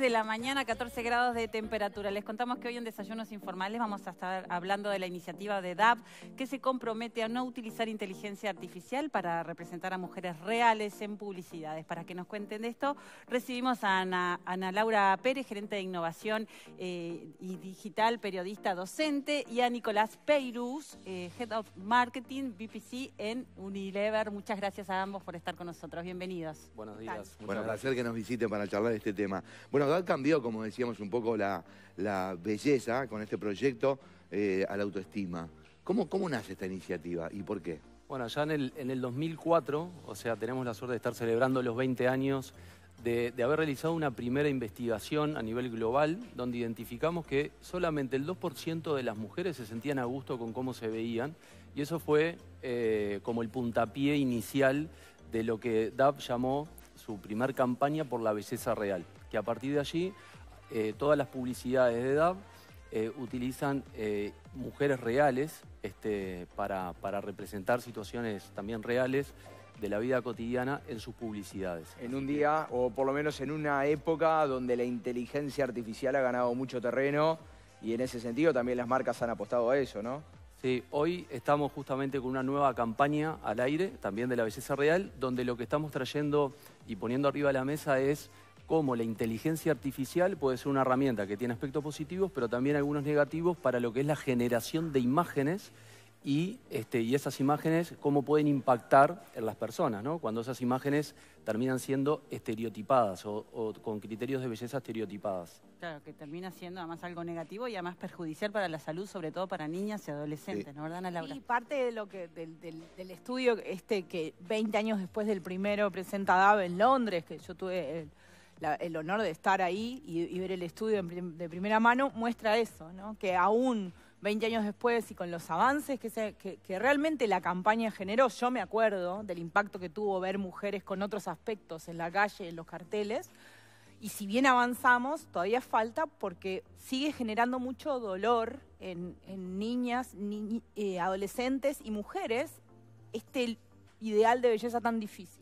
de la mañana, 14 grados de temperatura. Les contamos que hoy en Desayunos Informales vamos a estar hablando de la iniciativa de DAP que se compromete a no utilizar inteligencia artificial para representar a mujeres reales en publicidades. Para que nos cuenten de esto, recibimos a Ana, Laura Pérez, gerente de innovación eh, y digital, periodista, docente, y a Nicolás Peirus, eh, Head of Marketing BPC en Unilever. Muchas gracias a ambos por estar con nosotros. Bienvenidos. Buenos días. Bueno, placer que nos visiten para charlar de este tema. Bueno, ha cambió, como decíamos, un poco la, belleza con este proyecto eh, a la autoestima. ¿Cómo, nace esta iniciativa y por qué? Bueno, ya en el, 2004, o sea, tenemos la suerte de estar celebrando los 20 años de, haber realizado una primera investigación a nivel global donde identificamos que solamente el 2% de las mujeres se sentían a gusto con cómo se veían y eso fue eh, como el puntapié inicial de lo que DAP llamó su primer campaña por la belleza real que a partir de allí eh, todas las publicidades de DAB eh, utilizan eh, mujeres reales este, para, representar situaciones también reales de la vida cotidiana en sus publicidades. En un día, o por lo menos en una época donde la inteligencia artificial ha ganado mucho terreno y en ese sentido también las marcas han apostado a eso, ¿no? Sí, hoy estamos justamente con una nueva campaña al aire, también de la belleza real, donde lo que estamos trayendo y poniendo arriba la mesa es cómo la inteligencia artificial puede ser una herramienta que tiene aspectos positivos, pero también algunos negativos para lo que es la generación de imágenes y, este, y esas imágenes cómo pueden impactar en las personas, ¿no? cuando esas imágenes terminan siendo estereotipadas o, con criterios de belleza estereotipadas. Claro, que termina siendo además algo negativo y además perjudicial para la salud, sobre todo para niñas y adolescentes, ¿no verdad, Ana Laura? Y parte de lo que, del, estudio este que 20 años después del primero presenta DAVE en Londres, que yo tuve el honor de estar ahí y, ver el estudio de, primera mano muestra eso, ¿no? que aún 20 años después y con los avances que, realmente la campaña generó, yo me acuerdo del impacto que tuvo ver mujeres con otros aspectos en la calle, en los carteles, y si bien avanzamos, todavía falta porque sigue generando mucho dolor en, niñas, eh, adolescentes y mujeres este ideal de belleza tan difícil.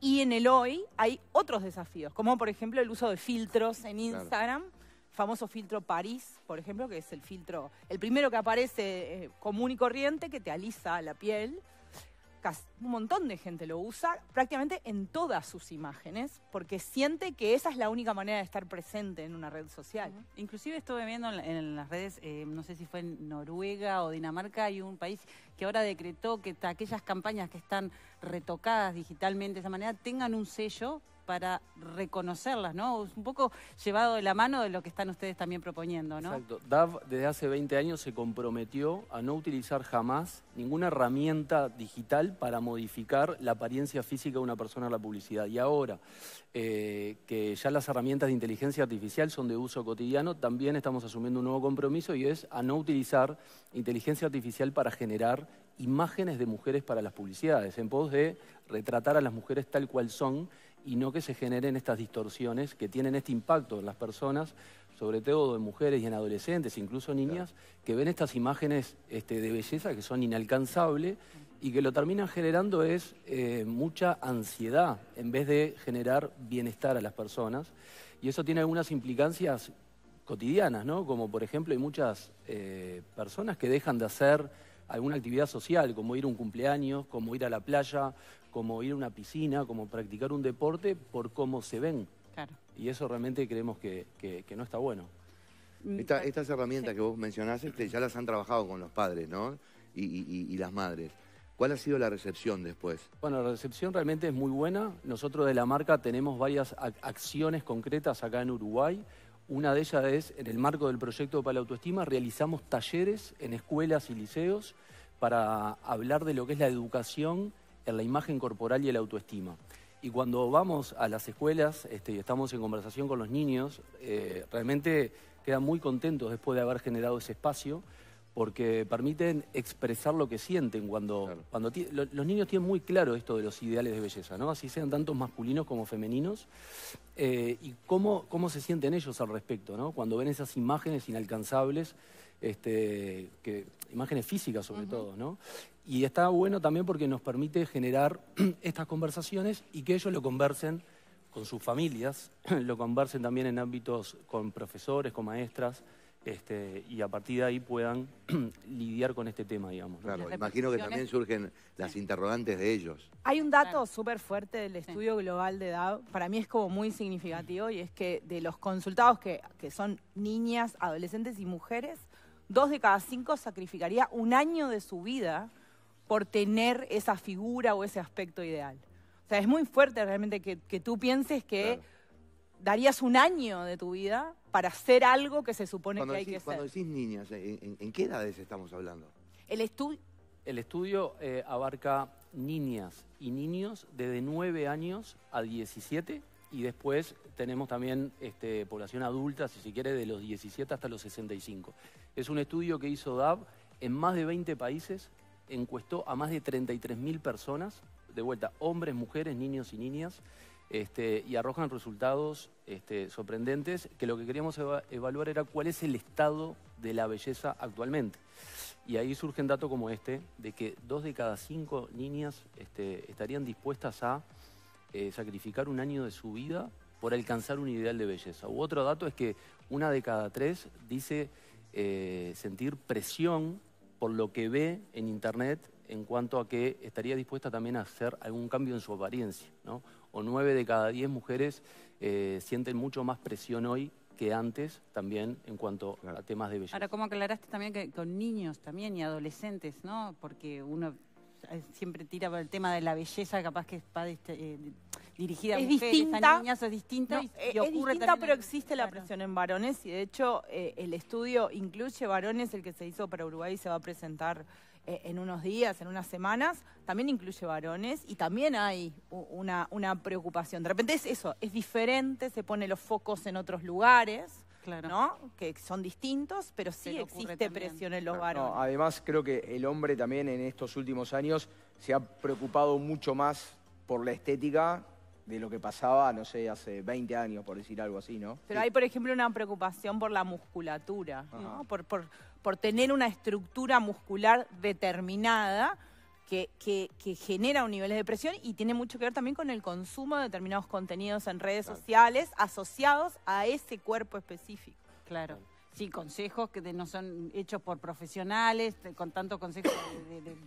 Y en el hoy hay otros desafíos, como por ejemplo el uso de filtros en Instagram, famoso filtro París, por ejemplo, que es el filtro, el primero que aparece eh, común y corriente, que te alisa la piel un montón de gente lo usa prácticamente en todas sus imágenes porque siente que esa es la única manera de estar presente en una red social. Inclusive estuve viendo en, las redes, eh, no sé si fue en Noruega o Dinamarca, hay un país que ahora decretó que aquellas campañas que están retocadas digitalmente de esa manera tengan un sello para reconocerlas, ¿no? Un poco llevado de la mano de lo que están ustedes también proponiendo, ¿no? Exacto. DAV desde hace 20 años se comprometió a no utilizar jamás ninguna herramienta digital para modificar la apariencia física de una persona en la publicidad. Y ahora eh, que ya las herramientas de inteligencia artificial son de uso cotidiano, también estamos asumiendo un nuevo compromiso y es a no utilizar inteligencia artificial para generar imágenes de mujeres para las publicidades, en pos de retratar a las mujeres tal cual son y no que se generen estas distorsiones que tienen este impacto en las personas, sobre todo en mujeres y en adolescentes, incluso niñas, que ven estas imágenes este, de belleza que son inalcanzables y que lo terminan generando es eh, mucha ansiedad en vez de generar bienestar a las personas. Y eso tiene algunas implicancias cotidianas, ¿no? Como por ejemplo hay muchas eh, personas que dejan de hacer alguna actividad social, como ir a un cumpleaños, como ir a la playa, como ir a una piscina, como practicar un deporte por cómo se ven. Y eso realmente creemos que, no está bueno. Mm, ah, estas herramientas que vos mencionaste ya las han trabajado con los padres, ¿no? y, las madres. ¿Cuál ha sido la recepción después? Bueno, la recepción realmente es muy buena. Nosotros de la marca tenemos varias acciones concretas acá en Uruguay. Una de ellas es, en el marco del proyecto para la autoestima, realizamos talleres en escuelas y liceos para hablar de lo que es la educación en la imagen corporal y el autoestima. Y cuando vamos a las escuelas este, y estamos en conversación con los niños, eh, realmente quedan muy contentos después de haber generado ese espacio porque permiten expresar lo que sienten cuando, cuando los niños tienen muy claro esto de los ideales de belleza, ¿no? Así sean tanto masculinos como femeninos. Eh, y cómo, cómo se sienten ellos al respecto, ¿no? Cuando ven esas imágenes inalcanzables este, que, imágenes físicas sobre todo, ¿no? Y está bueno también porque nos permite generar estas conversaciones y que ellos lo conversen con sus familias, lo conversen también en ámbitos con profesores, con maestras, este, y a partir de ahí puedan lidiar con este tema, digamos. Claro, imagino que también surgen las interrogantes de ellos. Hay un dato súper fuerte del estudio global de edad, para mí es como muy significativo, y es que de los consultados que son niñas, adolescentes y mujeres, dos de cada cinco sacrificaría un año de su vida por tener esa figura o ese aspecto ideal. O sea, es muy fuerte realmente que, tú pienses que darías un año de tu vida para hacer algo que se supone que hay que hacer. Cuando decís niñas, ¿en, en, qué edades estamos hablando? El, El estudio eh, abarca niñas y niños desde 9 años a 17 y después tenemos también este, población adulta, si se quiere, de los 17 hasta los 65. Es un estudio que hizo DAB en más de 20 países, encuestó a más de 33.000 personas, de vuelta, hombres, mujeres, niños y niñas, este, y arrojan resultados este, sorprendentes, que lo que queríamos evaluar era cuál es el estado de la belleza actualmente. Y ahí surgen datos como este, de que dos de cada cinco niñas estarían dispuestas a eh, sacrificar un año de su vida por alcanzar un ideal de belleza. U otro dato es que una de cada tres dice eh, sentir presión por lo que ve en Internet en cuanto a que estaría dispuesta también a hacer algún cambio en su apariencia. O nueve de cada diez mujeres eh, sienten mucho más presión hoy que antes también en cuanto a temas de belleza. Ahora, ¿cómo aclaraste también que con niños también y adolescentes, ¿no? Porque uno eh, siempre tira por el tema de la belleza, capaz que es para dirigida a es mujeres, distinta, niñas, es distinta eh, pero existe la presión en varones y de hecho eh, el estudio incluye varones, el que se hizo para Uruguay se va a presentar eh, en unos días, en unas semanas, también incluye varones y también hay una, preocupación. De repente es eso, es diferente, se pone los focos en otros lugares. ¿no? Que son distintos, pero sí existe presión en los varones. además, creo que el hombre también en estos últimos años se ha preocupado mucho más por la estética de lo que pasaba, no sé, hace 20 años, por decir algo así, ¿no? Pero hay, por ejemplo, una preocupación por la musculatura, ¿no? Por, por, tener una estructura muscular determinada que, que, que, genera un nivel de presión y tiene mucho que ver también con el consumo de determinados contenidos en redes sociales asociados a ese cuerpo específico. claro sí, consejos que no son hechos por profesionales, con tantos consejos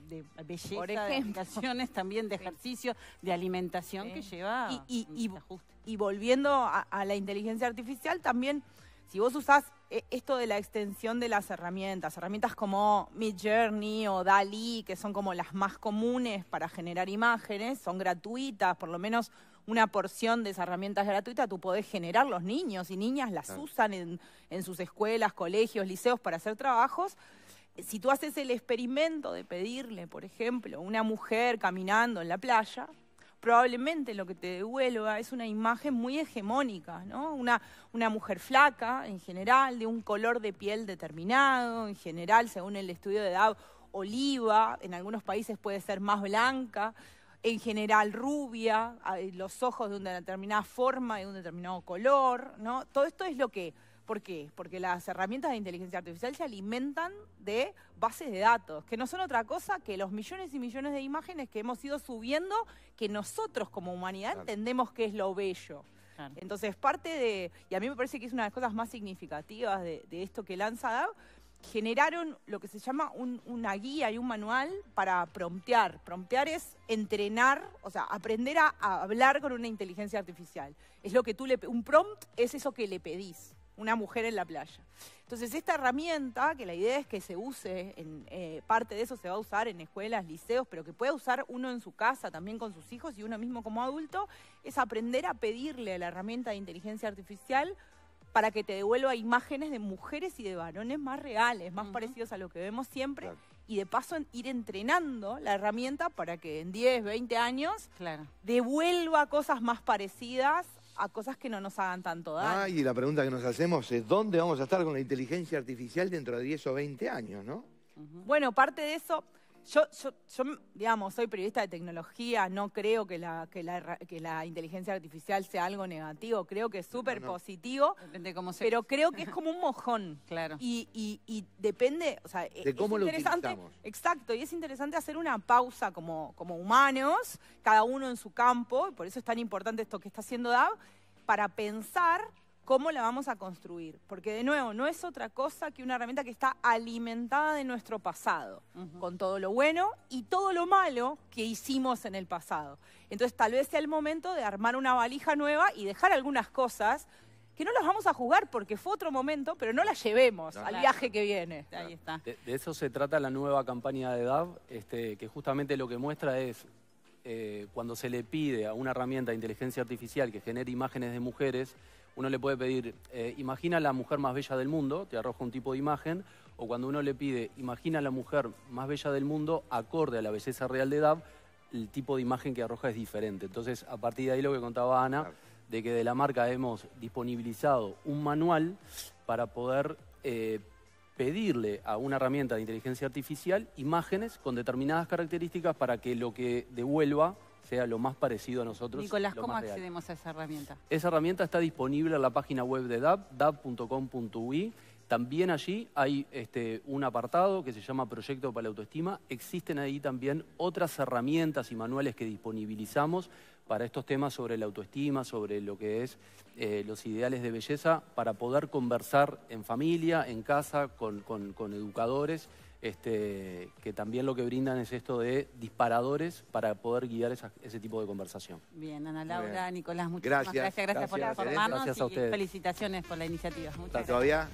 de, belleza, de también de ejercicio, de alimentación que lleva y, y, y volviendo a la inteligencia artificial, también si vos usás eh, esto de la extensión de las herramientas, herramientas como Journey o Dali, que son como las más comunes para generar imágenes, son gratuitas, por lo menos una porción de esas herramientas gratuitas, tú podés generar los niños y niñas las usan en, en sus escuelas, colegios, liceos para hacer trabajos. Si tú haces el experimento de pedirle, por ejemplo, una mujer caminando en la playa, probablemente lo que te devuelva es una imagen muy hegemónica, ¿no? Una, una mujer flaca en general, de un color de piel determinado, en general, según el estudio de edad, oliva, en algunos países puede ser más blanca, en general rubia, los ojos de una determinada forma, de un determinado color, ¿no? Todo esto es lo que ¿Por qué? Porque las herramientas de inteligencia artificial se alimentan de bases de datos, que no son otra cosa que los millones y millones de imágenes que hemos ido subiendo, que nosotros como humanidad entendemos que es lo bello. Entonces, parte de, y a mí me parece que es una de las cosas más significativas de, esto que lanza DAO, generaron lo que se llama una guía y un manual para promptear. Promptear es entrenar, o sea, aprender a, a, hablar con una inteligencia artificial. Es lo que tú le un prompt es eso que le pedís una mujer en la playa. Entonces, esta herramienta, que la idea es que se use, en, eh, parte de eso se va a usar en escuelas, liceos, pero que pueda usar uno en su casa también con sus hijos y uno mismo como adulto, es aprender a pedirle a la herramienta de inteligencia artificial para que te devuelva imágenes de mujeres y de varones más reales, más parecidos a lo que vemos siempre. Y de paso ir entrenando la herramienta para que en 10, 20 años devuelva cosas más parecidas a cosas que no nos hagan tanto daño. Ah, y la pregunta que nos hacemos es, ¿dónde vamos a estar con la inteligencia artificial dentro de 10 o 20 años, no? Bueno, parte de eso... Yo, digamos, soy periodista de tecnología, no creo que la, inteligencia artificial sea algo negativo, creo que es súper positivo, pero creo que es como un mojón. claro. Y, y, depende, o sea, de e, interesante, Exacto, y es interesante hacer una pausa como, humanos, cada uno en su campo, y por eso es tan importante esto que está haciendo DAV, para pensar cómo la vamos a construir. Porque de nuevo, no es otra cosa que una herramienta que está alimentada de nuestro pasado, con todo lo bueno y todo lo malo que hicimos en el pasado. Entonces tal vez sea el momento de armar una valija nueva y dejar algunas cosas que no las vamos a jugar porque fue otro momento, pero no las llevemos al viaje que viene. De, eso se trata la nueva campaña de DAV, este, que justamente lo que muestra es eh, cuando se le pide a una herramienta de inteligencia artificial que genere imágenes de mujeres, uno le puede pedir, eh, imagina la mujer más bella del mundo, te arroja un tipo de imagen, o cuando uno le pide, imagina la mujer más bella del mundo, acorde a la belleza real de edad, el tipo de imagen que arroja es diferente. Entonces, a partir de ahí lo que contaba Ana, de que de la marca hemos disponibilizado un manual para poder eh, pedirle a una herramienta de inteligencia artificial imágenes con determinadas características para que lo que devuelva sea lo más parecido a nosotros. Nicolás, lo ¿cómo accedemos a esa herramienta? Esa herramienta está disponible en la página web de DAP, dap.com.ui. También allí hay este, un apartado que se llama Proyecto para la Autoestima. Existen ahí también otras herramientas y manuales que disponibilizamos para estos temas sobre la autoestima, sobre lo que es eh, los ideales de belleza, para poder conversar en familia, en casa, con, educadores, este, que también lo que brindan es esto de disparadores para poder guiar ese tipo de conversación. Bien, Ana Laura, Nicolás, muchísimas gracias. Gracias, por informarnos y felicitaciones por la iniciativa. Muchas gracias. todavía?